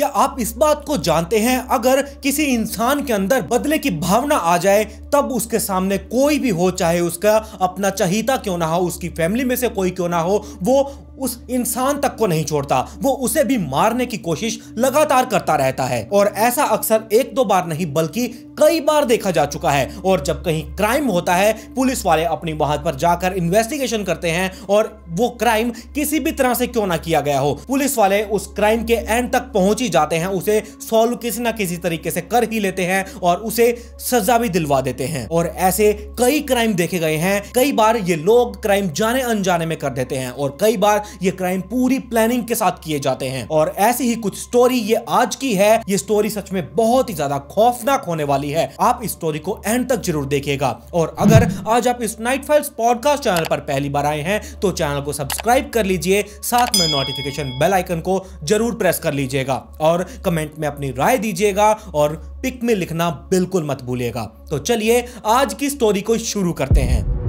क्या आप इस बात को जानते हैं अगर किसी इंसान के अंदर बदले की भावना आ जाए तब उसके सामने कोई भी हो चाहे उसका अपना चहिता क्यों ना हो उसकी फैमिली में से कोई क्यों ना हो वो उस इंसान तक को नहीं छोड़ता वो उसे भी मारने की कोशिश लगातार करता रहता है और ऐसा अक्सर एक दो बार नहीं बल्कि कई बार देखा जा चुका है और जब कहीं क्राइम होता है पुलिस वाले अपनी वहां पर जाकर इन्वेस्टिगेशन करते हैं और वो क्राइम किसी भी तरह से क्यों ना किया गया हो पुलिस वाले उस क्राइम के एंड तक पहुंच ही जाते हैं उसे सॉल्व किसी ना किसी तरीके से कर ही लेते हैं और उसे सजा भी दिलवा देते हैं और ऐसे कई क्राइम देखे गए हैं कई बार ये लोग क्राइम जाने अनजाने में कर देते हैं और कई बार ये क्राइम पूरी प्लानिंग के साथ किए जाते हैं और ऐसी ही कुछ स्टोरी ये आज की है ये स्टोरी सच में बहुत ही ज्यादा खौफनाक होने वाली है आप इस स्टोरी को एंड तक जरूर देखिएगा और अगर आज आप इस नाइट फाइल्स पॉडकास्ट चैनल पर पहली बार आए हैं तो चैनल को सब्सक्राइब कर लीजिए साथ में नोटिफिकेशन बेल आइकन को जरूर प्रेस कर लीजिएगा और कमेंट में अपनी राय दीजिएगा और पिक में लिखना बिल्कुल मत भूलिएगा तो चलिए आज की स्टोरी को शुरू करते हैं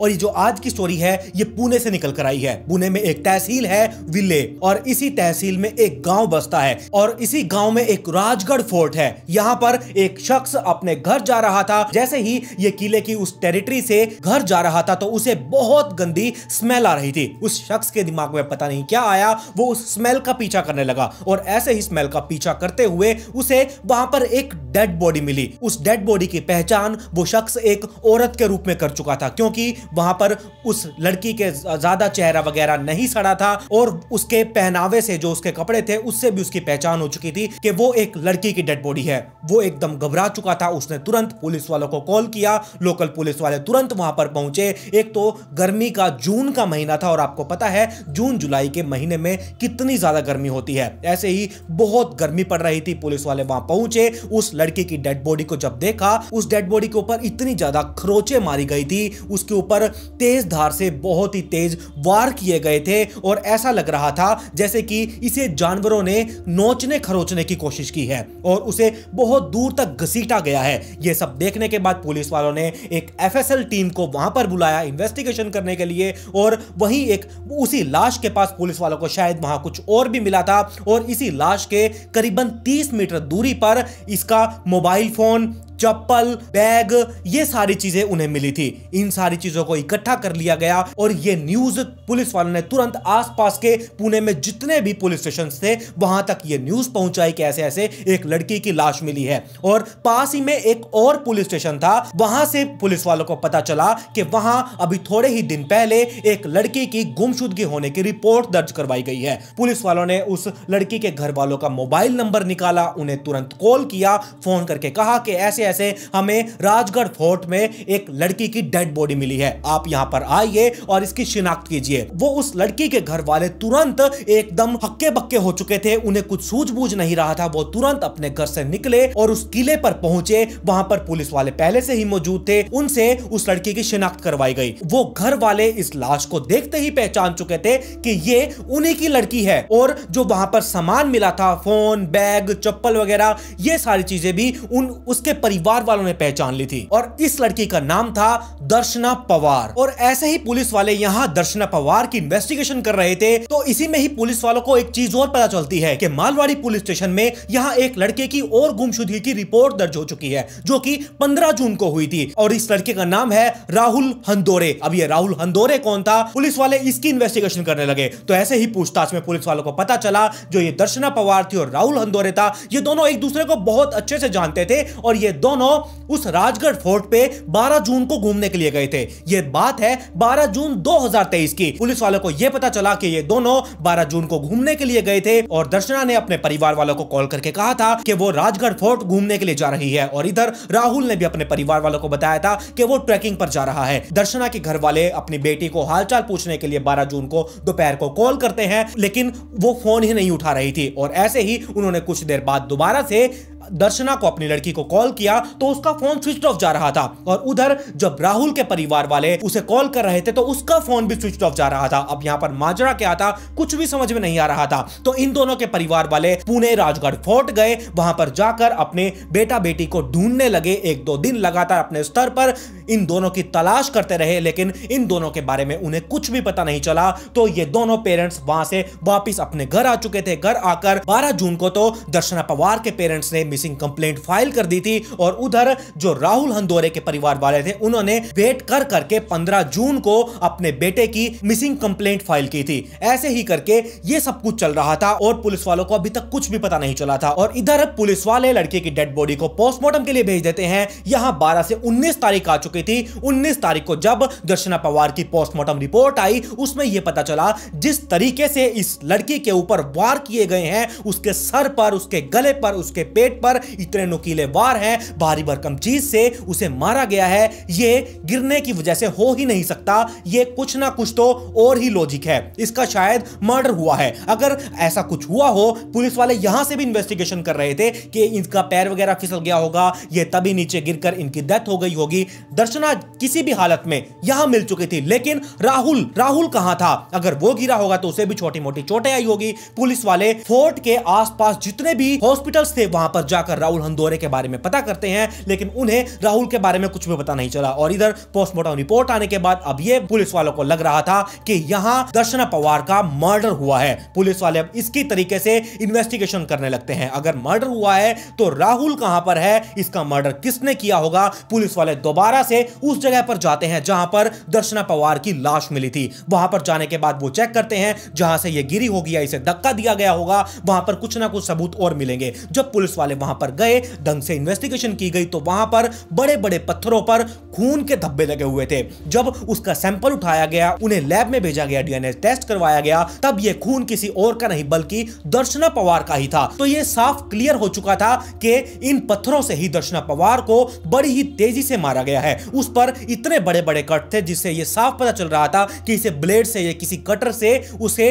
और ये जो आज की स्टोरी है ये पुणे से निकल कर आई है पुणे में एक तहसील है विले और इसी तहसील में एक गांव बसता है और इसी गाँव में एक राजगढ़ फोर्ट है यहाँ पर एक शख्स अपने घर जा रहा था जैसे ही ये किले की उस टेरिटरी से घर जा रहा था तो उसे बहुत गंदी स्मेल आ रही थी उस शख्स के दिमाग में पता नहीं क्या आया वो उस स्मेल का पीछा करने लगा और ऐसे ही स्मेल का पीछा करते हुए उसे वहां पर एक डेड बॉडी मिली उस डेड बॉडी की पहचान वो शख्स एक औरत के रूप में कर चुका था क्योंकि वहां पर उस लड़की के ज्यादा चेहरा वगैरह नहीं सड़ा था और उसके पहनावे से जो उसके कपड़े थे उससे भी उसकी पहचान हो चुकी थी कि वो एक लड़की की डेड बॉडी है वो एकदम घबरा चुका था उसने तुरंत पुलिस वालों को कॉल किया लोकल पुलिस वाले तुरंत वहां पर पहुंचे एक तो गर्मी का जून का महीना था और आपको पता है जून जुलाई के महीने में कितनी ज्यादा गर्मी होती है ऐसे ही बहुत गर्मी पड़ रही थी पुलिस वाले वहां पहुंचे उस लड़की की डेड बॉडी को जब देखा उस डेड बॉडी के ऊपर इतनी ज्यादा खरोचे मारी गई थी उसके ऊपर पर तेज धार से बहुत ही तेज वार किए गए थे और ऐसा लग रहा था जैसे कि इसे जानवरों ने नोचने खरोचने की कोशिश की है और उसे बहुत दूर तक घसीटा गया है यह सब देखने के बाद पुलिस वालों ने एक एफ टीम को वहां पर बुलाया इन्वेस्टिगेशन करने के लिए और वहीं एक उसी लाश के पास पुलिस वालों को शायद वहां कुछ और भी मिला था और इसी लाश के करीबन 30 मीटर दूरी पर इसका मोबाइल फोन चप्पल बैग ये सारी चीजें उन्हें मिली थी इन सारी चीजों को इकट्ठा कर लिया गया और ये न्यूज पुलिस वालों ने तुरंत आसपास के पुणे में जितने भी पुलिस स्टेशन थे वहां तक ये न्यूज पहुंचाई कि ऐसे ऐसे एक लड़की की लाश मिली है और पास ही में एक और पुलिस स्टेशन था वहां से पुलिस वालों को पता चला कि वहां अभी थोड़े ही दिन पहले एक लड़की की गुमशुदगी होने की रिपोर्ट दर्ज करवाई गई है पुलिस वालों ने उस लड़की के घर वालों का मोबाइल नंबर निकाला उन्हें तुरंत कॉल किया फोन करके कहा कि ऐसे जैसे हमें राजगढ़ फोर्ट में एक लड़की की डेड बॉडी मिली है आप यहाँ पर आइए और इसकी शिनाख्त कीजिए वो उस लड़की के घर वाले तुरंत एकदम हक्के बक्के हो चुके थे उन्हें कुछ सूझबूझ नहीं रहा था वो तुरंत अपने घर से निकले और उस किले पर पहुंचे वहां पर पुलिस वाले पहले से ही मौजूद थे उनसे उस लड़की की शिनाख्त करवाई गई वो घर वाले इस लाश को देखते ही पहचान चुके थे कि ये उन्हीं की लड़की है और जो वहां पर सामान मिला था फोन बैग चप्पल वगैरह ये सारी चीजें भी उन उसके परिवार परिवार वालों ने पहचान ली थी और इस लड़की का नाम था दर्शना पवार और ऐसे ही पुलिस वाले यहाँ दर्शना पवार की इन्वेस्टिगेशन कर रहे थे तो इसी में ही पुलिस वालों को एक चीज और पता चलती है की मालवाड़ी पुलिस स्टेशन में यहाँ एक लड़के की और गुमशुदगी की रिपोर्ट दर्ज हो चुकी है जो की पंद्रह जून को हुई थी और इस लड़के का नाम है राहुल हंदोरे अब ये राहुल हंदोरे कौन था पुलिस वाले इसकी इन्वेस्टिगेशन करने लगे तो ऐसे ही पूछताछ में पुलिस वालों को पता चला जो ये दर्शना पवार थी और राहुल हंदोरे था ये दोनों एक दूसरे को बहुत अच्छे से जानते थे और ये दोनों उस राजगढ़ फोर्ट पे 12 जून को घूमने के लिए गए थे ये बात है 12 जून 2023 की पुलिस वालों को यह पता चला कि ये दोनों 12 जून को घूमने के लिए गए थे और दर्शना ने अपने परिवार वालों को कॉल करके कहा था कि वो राजगढ़ फोर्ट घूमने के लिए जा रही है और इधर राहुल ने भी अपने परिवार वालों को बताया था कि वो ट्रैकिंग पर जा रहा है दर्शना के घर वाले अपनी बेटी को हालचाल पूछने के लिए बारह जून को दोपहर को कॉल करते हैं लेकिन वो फोन ही नहीं उठा रही थी और ऐसे ही उन्होंने कुछ देर बाद दोबारा से दर्शना को अपनी लड़की को कॉल किया तो उसका फोन स्विच ऑफ जा रहा था और उधर जब राहुल के परिवार वाले उसे कॉल कर रहे थे तो उसका फोन भी स्विच ऑफ जा रहा था अब यहाँ पर माजरा क्या था कुछ भी समझ में नहीं आ रहा था तो इन दोनों के परिवार वाले पुणे राजगढ़ फोर्ट गए वहां पर जाकर अपने बेटा बेटी को ढूंढने लगे एक दो दिन लगातार अपने स्तर पर इन दोनों की तलाश करते रहे लेकिन इन दोनों के बारे में उन्हें कुछ भी पता नहीं चला तो ये दोनों पेरेंट्स वहां से वापिस अपने घर आ चुके थे घर आकर 12 जून को तो दर्शना पवार के पेरेंट्स ने मिसिंग कंप्लेंट फाइल कर दी थी और उधर जो राहुल हंदोरे के परिवार वाले थे उन्होंने वेट कर करके 15 जून को अपने बेटे की मिसिंग कंप्लेंट फाइल की थी ऐसे ही करके ये सब कुछ चल रहा था और पुलिस वालों को अभी तक कुछ भी पता नहीं चला था और इधर पुलिस वाले लड़के की डेड बॉडी को पोस्टमार्टम के लिए भेज देते हैं यहाँ बारह से उन्नीस तारीख आ चुकी थी उन्नीस तारीख को जब दर्शना पवार की पोस्टमार्टम रिपोर्ट आई उसमें यह पता चला जिस तरीके से इस लड़की के ऊपर वार किए गए हैं उसके सर पर उसके गले पर उसके पेट पर पर इतने नुकीले वार हैं भारी भरकम चीज से उसे मारा गया है ये गिरने की वजह से हो ही नहीं सकता ये कुछ ना कुछ तो और ही लॉजिक है इसका शायद मर्डर हुआ है अगर ऐसा कुछ हुआ हो पुलिस वाले यहां से भी इन्वेस्टिगेशन कर रहे थे कि इनका पैर वगैरह फिसल गया होगा ये तभी नीचे गिरकर इनकी डेथ हो गई होगी दर्शना किसी भी हालत में यहां मिल चुकी थी लेकिन राहुल राहुल कहां था अगर वो गिरा होगा तो उसे भी छोटी मोटी चोटें आई होगी पुलिस वाले फोर्ट के आसपास जितने भी हॉस्पिटल्स थे वहां पर जा जाकर राहुल हंदोरे के बारे में पता करते हैं लेकिन उन्हें राहुल के बारे में कुछ भी पता नहीं चला और इधर पोस्टमार्टम रिपोर्ट आने के बाद अब ये पुलिस वालों को लग रहा था कि यहाँ दर्शना पवार का मर्डर हुआ है पुलिस वाले अब इसकी तरीके से इन्वेस्टिगेशन करने लगते हैं अगर मर्डर हुआ है तो राहुल कहां पर है इसका मर्डर किसने किया होगा पुलिस वाले दोबारा से उस जगह पर जाते हैं जहां पर दर्शना पवार की लाश मिली थी वहां पर जाने के बाद वो चेक करते हैं जहां से ये गिरी होगी या इसे धक्का दिया गया होगा वहां पर कुछ ना कुछ सबूत और मिलेंगे जब पुलिस वाले वहां वहां पर गए ढंग से इन्वेस्टिगेशन की गई तो वहां पर बड़े बड़े पत्थरों पर खून के धब्बे लगे हुए थे जब उसका सैंपल उठाया गया उन्हें लैब में भेजा गया डीएनए टेस्ट करवाया गया तब यह खून किसी और का नहीं बल्कि दर्शना पवार का ही था तो यह साफ क्लियर हो चुका था कि इन पत्थरों से ही दर्शना पवार को बड़ी ही तेजी से मारा गया है उस पर इतने बड़े बड़े कट थे जिससे यह साफ पता चल रहा था कि इसे ब्लेड से या किसी कटर से उसे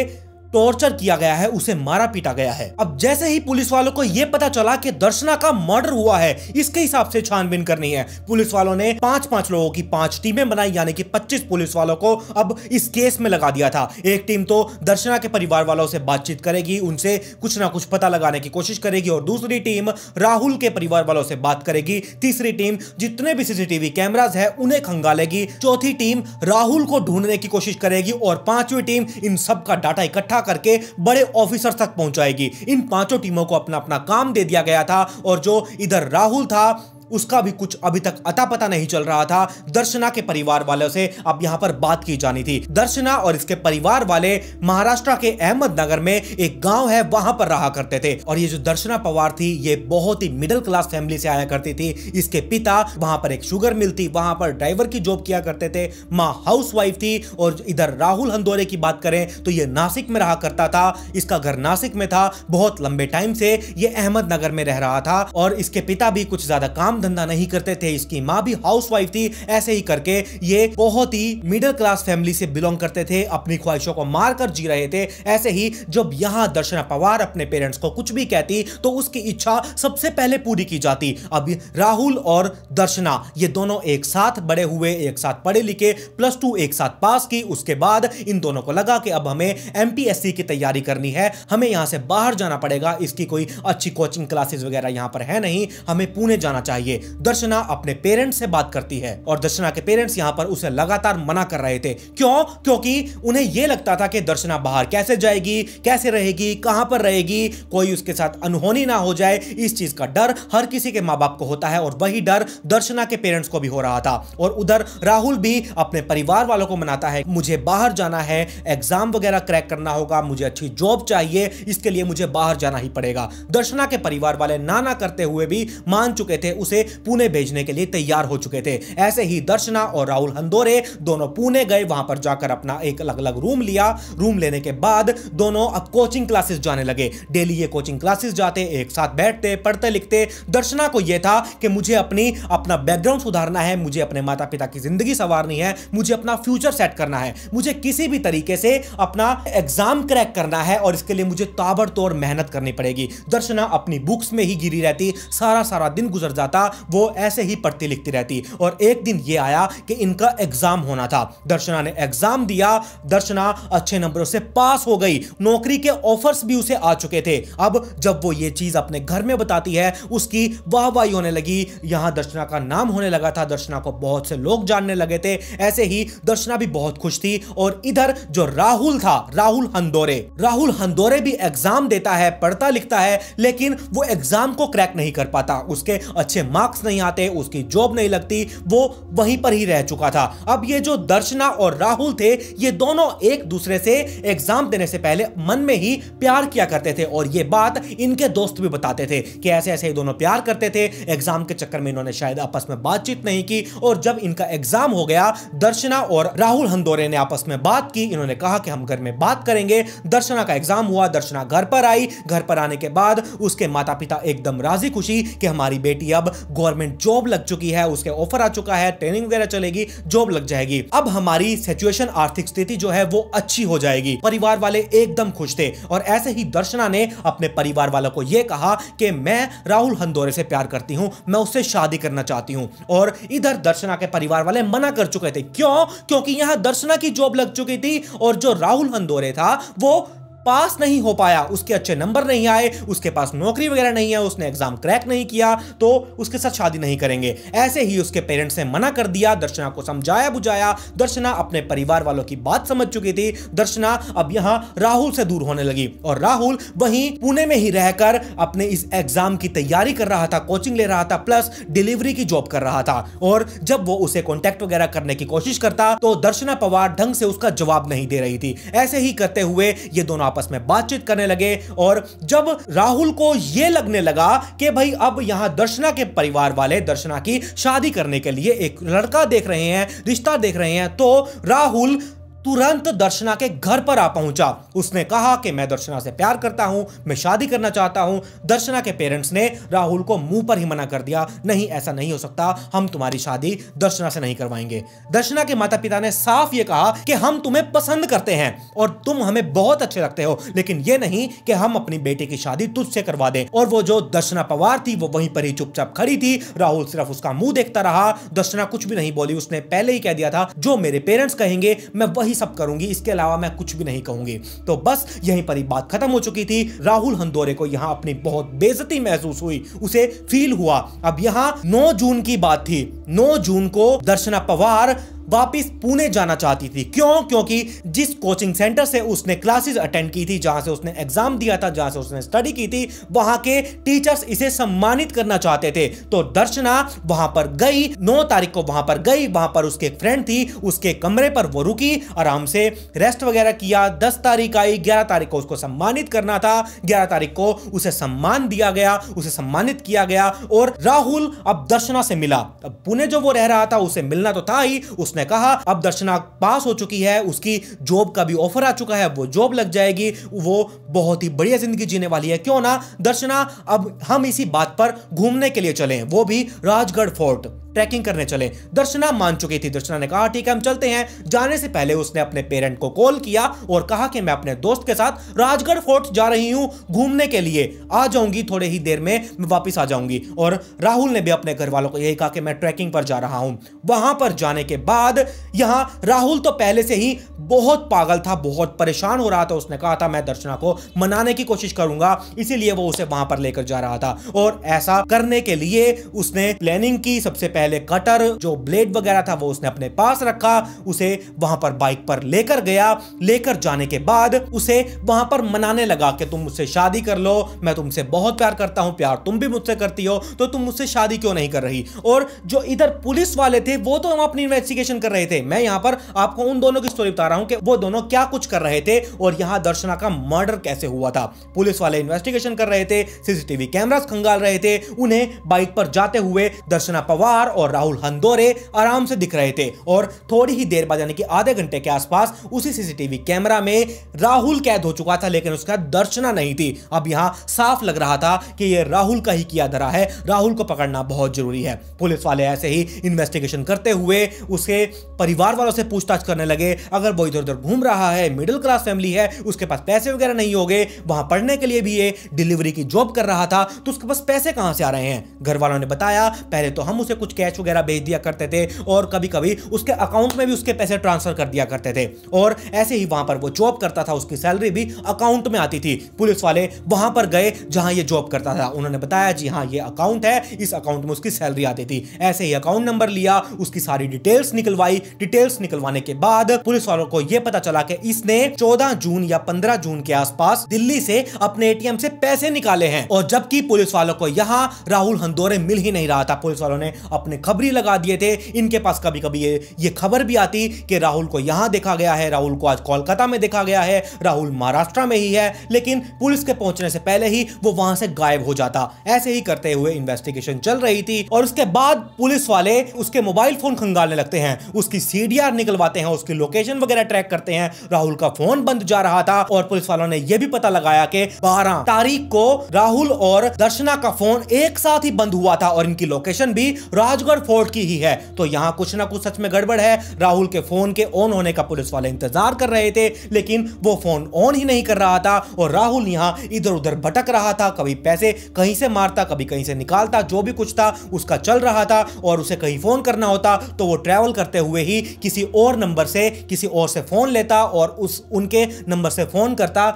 टॉर्चर किया गया है उसे मारा पीटा गया है अब जैसे ही पुलिस वालों को यह पता चला कि दर्शना का मर्डर हुआ है इसके हिसाब से छानबीन करनी है पुलिस वालों ने पांच पांच लोगों की पांच टीमें बनाई यानी कि पच्चीस पुलिस वालों को अब इस केस में लगा दिया था एक टीम तो दर्शना के परिवार वालों से बातचीत करेगी उनसे कुछ ना कुछ पता लगाने की कोशिश करेगी और दूसरी टीम राहुल के परिवार वालों से बात करेगी तीसरी टीम जितने भी सीसीटीवी कैमराज है उन्हें खंगालेगी चौथी टीम राहुल को ढूंढने की कोशिश करेगी और पांचवी टीम इन सबका डाटा इकट्ठा इकट्ठा करके बड़े ऑफिसर तक पहुंचाएगी इन पांचों टीमों को अपना अपना काम दे दिया गया था और जो इधर राहुल था उसका भी कुछ अभी तक अता पता नहीं चल रहा था दर्शना के परिवार वालों से अब यहाँ पर बात की जानी थी दर्शना और इसके परिवार वाले महाराष्ट्र के अहमदनगर में एक गांव है वहां पर रहा करते थे और ये जो दर्शना पवार थी ये बहुत ही मिडिल क्लास फैमिली से आया करती थी इसके पिता वहां पर एक शुगर मिल थी वहां पर ड्राइवर की जॉब किया करते थे माँ हाउस थी और इधर राहुल हंदोरे की बात करें तो ये नासिक में रहा करता था इसका घर नासिक में था बहुत लंबे टाइम से ये अहमदनगर में रह रहा था और इसके पिता भी कुछ ज्यादा काम काम धंधा नहीं करते थे इसकी माँ भी हाउसवाइफ थी ऐसे ही करके ये बहुत ही मिडिल क्लास फैमिली से बिलोंग करते थे अपनी ख्वाहिशों को मारकर जी रहे थे ऐसे ही जब यहाँ दर्शना पवार अपने पेरेंट्स को कुछ भी कहती तो उसकी इच्छा सबसे पहले पूरी की जाती अब राहुल और दर्शना ये दोनों एक साथ बड़े हुए एक साथ पढ़े लिखे प्लस टू एक साथ पास की उसके बाद इन दोनों को लगा कि अब हमें एम की तैयारी करनी है हमें यहाँ से बाहर जाना पड़ेगा इसकी कोई अच्छी कोचिंग क्लासेस वगैरह यहाँ पर है नहीं हमें पुणे जाना चाहिए चाहिए दर्शना अपने पेरेंट्स से बात करती है और दर्शना के पेरेंट्स यहाँ पर उसे लगातार मना कर रहे थे क्यों क्योंकि उन्हें यह लगता था कि दर्शना बाहर कैसे जाएगी कैसे रहेगी कहां पर रहेगी कोई उसके साथ अनहोनी ना हो जाए इस चीज का डर हर किसी के माँ बाप को होता है और वही डर दर्शना के पेरेंट्स को भी हो रहा था और उधर राहुल भी अपने परिवार वालों को मनाता है मुझे बाहर जाना है एग्जाम वगैरह क्रैक करना होगा मुझे अच्छी जॉब चाहिए इसके लिए मुझे बाहर जाना ही पड़ेगा दर्शना के परिवार वाले ना ना करते हुए भी मान चुके थे उसे से पुणे भेजने के लिए तैयार हो चुके थे ऐसे ही दर्शना और राहुल हंदोरे दोनों पुणे गए वहां पर जाकर अपना एक अलग अलग रूम लिया रूम लेने के बाद दोनों अब कोचिंग क्लासेस जाने लगे डेली ये कोचिंग क्लासेस जाते एक साथ बैठते पढ़ते लिखते दर्शना को यह था कि मुझे अपनी अपना बैकग्राउंड सुधारना है मुझे अपने माता पिता की जिंदगी संवारनी है मुझे अपना फ्यूचर सेट करना है मुझे किसी भी तरीके से अपना एग्जाम क्रैक करना है और इसके लिए मुझे ताबड़तोड़ मेहनत करनी पड़ेगी दर्शना अपनी बुक्स में ही गिरी रहती सारा सारा दिन गुजर जाता था वो ऐसे ही पढ़ती लिखती रहती और एक दिन ये आया कि इनका एग्जाम होना था दर्शना ने एग्जाम दिया दर्शना अच्छे नंबरों से पास हो गई नौकरी के ऑफर्स भी उसे आ चुके थे अब जब वो ये चीज अपने घर में बताती है उसकी वाहवाही होने लगी यहां दर्शना का नाम होने लगा था दर्शना को बहुत से लोग जानने लगे थे ऐसे ही दर्शना भी बहुत खुश थी और इधर जो राहुल था राहुल हंदोरे राहुल हंदोरे भी एग्जाम देता है पढ़ता लिखता है लेकिन वो एग्जाम को क्रैक नहीं कर पाता उसके अच्छे मार्क्स नहीं आते उसकी जॉब नहीं लगती वो वहीं पर ही रह चुका था अब ये जो दर्शना और राहुल थे ये दोनों एक दूसरे से एग्जाम देने से पहले मन में ही प्यार किया करते थे और ये बात इनके दोस्त भी बताते थे कि ऐसे ऐसे ही दोनों प्यार करते थे एग्जाम के चक्कर में इन्होंने शायद आपस में बातचीत नहीं की और जब इनका एग्जाम हो गया दर्शना और राहुल हंदोरे ने आपस में बात की इन्होंने कहा कि हम घर में बात करेंगे दर्शना का एग्जाम हुआ दर्शना घर पर आई घर पर आने के बाद उसके माता पिता एकदम राजी खुशी कि हमारी बेटी अब गवर्नमेंट जॉब लग चुकी है उसके ऑफर आ चुका है ट्रेनिंग वगैरह चलेगी जॉब लग जाएगी अब हमारी सिचुएशन आर्थिक स्थिति जो है वो अच्छी हो जाएगी परिवार वाले एकदम खुश थे और ऐसे ही दर्शना ने अपने परिवार वालों को यह कहा कि मैं राहुल हंदोरे से प्यार करती हूं मैं उससे शादी करना चाहती हूँ और इधर दर्शना के परिवार वाले मना कर चुके थे क्यों क्योंकि यहां दर्शना की जॉब लग चुकी थी और जो राहुल हंदोरे था वो पास नहीं हो पाया उसके अच्छे नंबर नहीं आए उसके पास नौकरी वगैरह नहीं है उसने एग्जाम क्रैक नहीं किया तो उसके साथ शादी नहीं करेंगे ऐसे ही उसके पेरेंट्स ने मना कर दिया दर्शना को समझाया बुझाया दर्शना अपने परिवार वालों की बात समझ चुकी थी दर्शना अब यहाँ राहुल से दूर होने लगी और राहुल वहीं पुणे में ही रहकर अपने इस एग्जाम की तैयारी कर रहा था कोचिंग ले रहा था प्लस डिलीवरी की जॉब कर रहा था और जब वो उसे कॉन्टेक्ट वगैरह करने की कोशिश करता तो दर्शना पवार ढंग से उसका जवाब नहीं दे रही थी ऐसे ही करते हुए ये दोनों आपस में बातचीत करने लगे और जब राहुल को यह लगने लगा कि भाई अब यहां दर्शना के परिवार वाले दर्शना की शादी करने के लिए एक लड़का देख रहे हैं रिश्ता देख रहे हैं तो राहुल तुरंत दर्शना के घर पर आ पहुंचा उसने कहा कि मैं दर्शना से प्यार करता हूं मैं शादी करना चाहता हूं दर्शना के पेरेंट्स ने राहुल को मुंह पर ही मना कर दिया नहीं ऐसा नहीं हो सकता हम तुम्हारी शादी दर्शना से नहीं करवाएंगे दर्शना के माता पिता ने साफ ये कहा कि हम तुम्हें पसंद करते हैं और तुम हमें बहुत अच्छे लगते हो लेकिन ये नहीं कि हम अपनी बेटे की शादी तुझसे करवा दें और वो जो दर्शना पवार थी वो वहीं पर ही चुपचाप खड़ी थी राहुल सिर्फ उसका मुंह देखता रहा दर्शना कुछ भी नहीं बोली उसने पहले ही कह दिया था जो मेरे पेरेंट्स कहेंगे मैं वही सब करूंगी इसके अलावा मैं कुछ भी नहीं कहूंगी तो बस यहीं पर ही बात खत्म हो चुकी थी राहुल हंदोरे को यहाँ अपनी बहुत बेजती महसूस हुई उसे फील हुआ अब यहाँ नौ जून की बात थी नौ जून को दर्शना पवार वापस पुणे जाना चाहती थी क्यों क्योंकि जिस कोचिंग सेंटर से उसने क्लासेस अटेंड की थी जहां से उसने एग्जाम दिया था जहां से उसने स्टडी की थी वहां के टीचर्स इसे सम्मानित करना चाहते थे तो दर्शना वहां पर गई नौ तारीख को वहां पर गई वहां पर उसके फ्रेंड थी उसके कमरे पर वो रुकी आराम से रेस्ट वगैरह किया दस तारीख आई ग्यारह तारीख को उसको सम्मानित करना था ग्यारह तारीख को उसे सम्मान दिया गया उसे सम्मानित किया गया और राहुल अब दर्शना से मिला अब पुणे जो वो रह रहा था उसे मिलना तो था ही उसने उसने कहा अब दर्शना पास हो चुकी है उसकी जॉब का भी ऑफर आ चुका है वो जॉब लग जाएगी वो बहुत ही बढ़िया जिंदगी जीने वाली है क्यों ना दर्शना अब हम इसी बात पर घूमने के लिए चले वो भी राजगढ़ फोर्ट ट्रैकिंग करने चले दर्शना मान चुकी थी दर्शना ने कहा ठीक है हम चलते हैं जाने से पहले उसने अपने पेरेंट को कॉल किया और कहा कि मैं अपने दोस्त के साथ राजगढ़ फोर्ट जा रही हूं घूमने के लिए आ जाऊंगी थोड़े ही देर में मैं वापस आ जाऊंगी और राहुल ने भी अपने घर वालों को यही कहा कि मैं ट्रैकिंग पर जा रहा हूं वहां पर जाने के बाद बाद यहां राहुल तो पहले से ही बहुत पागल था बहुत परेशान हो रहा था उसने कहा था मैं दर्शना को मनाने की कोशिश करूंगा इसीलिए वो उसे वहां पर लेकर जा रहा था और ऐसा करने के लिए उसने प्लानिंग की सबसे पहले कटर जो ब्लेड वगैरह था वो उसने अपने पास रखा उसे वहां पर बाइक पर लेकर गया लेकर जाने के बाद उसे वहां पर मनाने लगा कि तुम मुझसे शादी कर लो मैं तुमसे बहुत प्यार करता हूं प्यार तुम भी मुझसे करती हो तो तुम मुझसे शादी क्यों नहीं कर रही और जो इधर पुलिस वाले थे वो तो अपनी इन्वेस्टिगेशन एक्शन कर रहे थे मैं यहाँ पर आपको उन दोनों की स्टोरी बता रहा हूँ कि वो दोनों क्या कुछ कर रहे थे और यहाँ दर्शना का मर्डर कैसे हुआ था पुलिस वाले इन्वेस्टिगेशन कर रहे थे सीसीटीवी कैमरास खंगाल रहे थे उन्हें बाइक पर जाते हुए दर्शना पवार और राहुल हंदोरे आराम से दिख रहे थे और थोड़ी ही देर बाद यानी कि आधे घंटे के आसपास उसी सीसीटीवी कैमरा में राहुल कैद हो चुका था लेकिन उसका दर्शना नहीं थी अब यहाँ साफ लग रहा था कि ये राहुल का ही किया धरा है राहुल को पकड़ना बहुत जरूरी है पुलिस वाले ऐसे ही इन्वेस्टिगेशन करते हुए उसे परिवार वालों से पूछताछ करने लगे अगर वो इधर उधर घूम रहा है मिडिल क्लास फैमिली है उसके पास पैसे वगैरह नहीं हो गए वहां पढ़ने के लिए भी ये डिलीवरी की जॉब कर रहा था तो उसके पास पैसे कहाँ से आ रहे हैं घर वालों ने बताया पहले तो हम उसे कुछ कैश वगैरह भेज दिया करते थे और कभी कभी उसके अकाउंट में भी उसके पैसे ट्रांसफर कर दिया करते थे और ऐसे ही वहां पर वो जॉब करता था उसकी सैलरी भी अकाउंट में आती थी पुलिस वाले वहां पर गए जहां ये जॉब करता था उन्होंने बताया जी हाँ ये अकाउंट है इस अकाउंट में उसकी सैलरी आती थी ऐसे ही अकाउंट नंबर लिया उसकी सारी डिटेल्स निकल निकलवाई डिटेल्स निकलवाने के बाद पुलिस वालों को यह पता चला कि इसने 14 जून या 15 जून के आसपास दिल्ली से अपने एटीएम से पैसे निकाले हैं और जबकि पुलिस वालों को यहाँ राहुल हंदोरे मिल ही नहीं रहा था पुलिस वालों ने अपने खबरी लगा दिए थे इनके पास कभी कभी ये ये खबर भी आती कि राहुल को यहाँ देखा गया है राहुल को आज कोलकाता में देखा गया है राहुल महाराष्ट्र में ही है लेकिन पुलिस के पहुंचने से पहले ही वो वहां से गायब हो जाता ऐसे ही करते हुए इन्वेस्टिगेशन चल रही थी और उसके बाद पुलिस वाले उसके मोबाइल फोन खंगालने लगते हैं उसकी सीडीआर निकलवाते हैं उसकी लोकेशन वगैरह ट्रैक करते हैं राहुल का फोन बंद जा रहा था और पुलिस वालों ने यह भी पता लगाया कि 12 तारीख को राहुल और दर्शना का फोन एक साथ ही बंद हुआ था और इनकी लोकेशन भी राजगढ़ फोर्ट की ही है तो यहाँ कुछ ना कुछ सच में गड़बड़ है राहुल के फोन के ऑन होने का पुलिस वाले इंतजार कर रहे थे लेकिन वो फोन ऑन ही नहीं कर रहा था और राहुल यहाँ इधर उधर भटक रहा था कभी पैसे कहीं से मारता कभी कहीं से निकालता जो भी कुछ था उसका चल रहा था और उसे कहीं फोन करना होता तो वो ट्रेवल कर करते हुए ही किसी और नंबर से किसी और से फ़ोन लेता और उस उनके नंबर से फ़ोन करता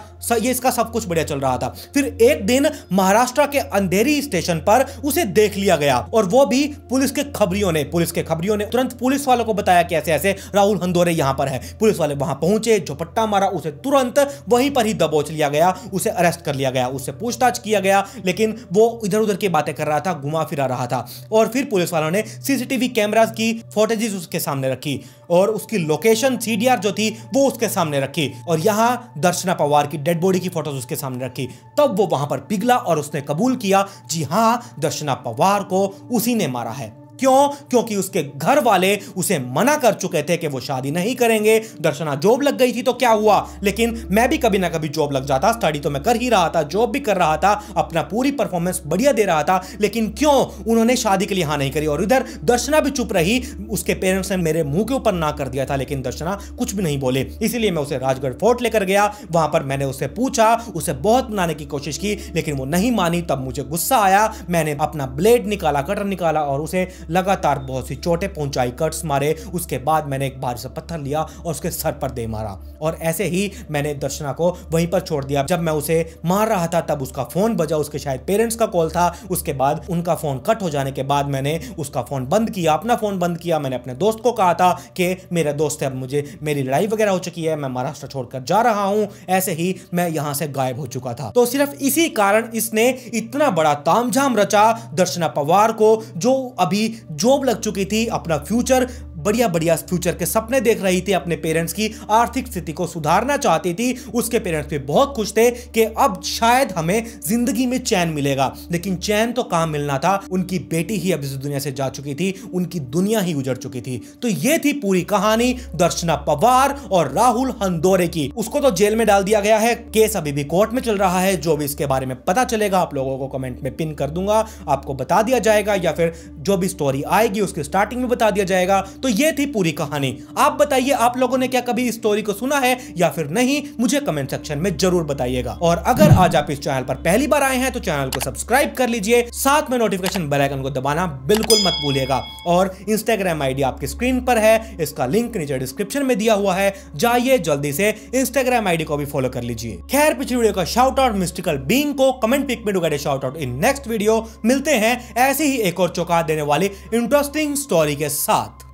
ये इसका सब कुछ बढ़िया चल रहा था फिर एक दिन महाराष्ट्र के अंधेरी स्टेशन पर उसे देख लिया गया और वो भी पुलिस के खबरियों ने पुलिस के खबरियों ने तुरंत पुलिस वालों को बताया कि ऐसे ऐसे राहुल हंदोरे यहां पर है पुलिस वाले वहां पहुंचे झोपट्टा मारा उसे तुरंत वहीं पर ही दबोच लिया गया उसे अरेस्ट कर लिया गया उससे पूछताछ किया गया लेकिन वो इधर उधर की बातें कर रहा था घुमा फिरा रहा था और फिर पुलिस वालों ने सीसीटीवी कैमराज की फोटेजेस उसके सामने रखी और उसकी लोकेशन सीडीआर जो थी वो उसके सामने रखी और यहाँ दर्शना पवार की डेड बॉडी की फोटोज उसके सामने रखी तब वो वहां पर पिघला और उसने कबूल किया जी हाँ दर्शना पवार को उसी ने मारा है क्यों क्योंकि उसके घर वाले उसे मना कर चुके थे कि वो शादी नहीं करेंगे दर्शना जॉब लग गई थी तो क्या हुआ लेकिन मैं भी कभी ना कभी जॉब लग जाता स्टडी तो मैं कर ही रहा था जॉब भी कर रहा था अपना पूरी परफॉर्मेंस बढ़िया दे रहा था लेकिन क्यों उन्होंने शादी के लिए हाँ नहीं करी और इधर दर्शना भी चुप रही उसके पेरेंट्स ने मेरे मुंह के ऊपर ना कर दिया था लेकिन दर्शना कुछ भी नहीं बोले इसीलिए मैं उसे राजगढ़ फोर्ट लेकर गया वहां पर मैंने उससे पूछा उसे बहुत मनाने की कोशिश की लेकिन वो नहीं मानी तब मुझे गुस्सा आया मैंने अपना ब्लेड निकाला कटर निकाला और उसे लगातार बहुत सी चोटें पहुंचाई कट्स मारे उसके बाद मैंने एक बार से पत्थर लिया और उसके सर पर दे मारा और ऐसे ही मैंने दर्शना को वहीं पर छोड़ दिया जब मैं उसे मार रहा था तब उसका फोन बजा उसके शायद पेरेंट्स का कॉल था उसके बाद उनका फोन कट हो जाने के बाद मैंने उसका फोन बंद किया अपना फोन बंद किया मैंने अपने दोस्त को कहा था कि मेरा दोस्त है अब मुझे मेरी लड़ाई वगैरह हो चुकी है मैं महाराष्ट्र छोड़कर जा रहा हूं ऐसे ही मैं यहां से गायब हो चुका था तो सिर्फ इसी कारण इसने इतना बड़ा तामझाम रचा दर्शना पवार को जो अभी जॉब लग चुकी थी अपना फ्यूचर बढ़िया बढ़िया फ्यूचर के सपने देख रही थी अपने पेरेंट्स की आर्थिक स्थिति को सुधारना चाहती थी उसके पेरेंट्स भी बहुत खुश थे कि अब शायद हमें जिंदगी में चैन मिलेगा लेकिन चैन तो कहां मिलना था उनकी बेटी ही अब इस दुनिया से जा चुकी थी उनकी दुनिया ही गुजर चुकी थी तो ये थी पूरी कहानी दर्शना पवार और राहुल हंदोरे की उसको तो जेल में डाल दिया गया है केस अभी भी कोर्ट में चल रहा है जो भी इसके बारे में पता चलेगा आप लोगों को कमेंट में पिन कर दूंगा आपको बता दिया जाएगा या फिर जो भी स्टोरी आएगी उसके स्टार्टिंग में बता दिया जाएगा तो ये थी पूरी कहानी आप बताइए आप लोगों ने क्या कभी स्टोरी को सुना है या फिर नहीं मुझे कमेंट सेक्शन में जरूर बताइएगा और अगर आज आप इस चैनल पर पहली बार आए हैं तो चैनल को सब्सक्राइब कर लीजिए साथ में नोटिफिकेशन बेलाइकन को दबाना बिल्कुल मत भूलिएगा और इंस्टाग्राम आईडी आपकी स्क्रीन पर है इसका लिंक नीचे डिस्क्रिप्शन में दिया हुआ है जाइए जल्दी से इंस्टाग्राम आईडी को भी फॉलो कर लीजिए खैर पिछली वीडियो का शाउट आउट मिस्टिकल बींग को कमेंट पिक में डुगे shout out in next video मिलते हैं ऐसी ही एक और चौका देने वाली इंटरेस्टिंग स्टोरी के साथ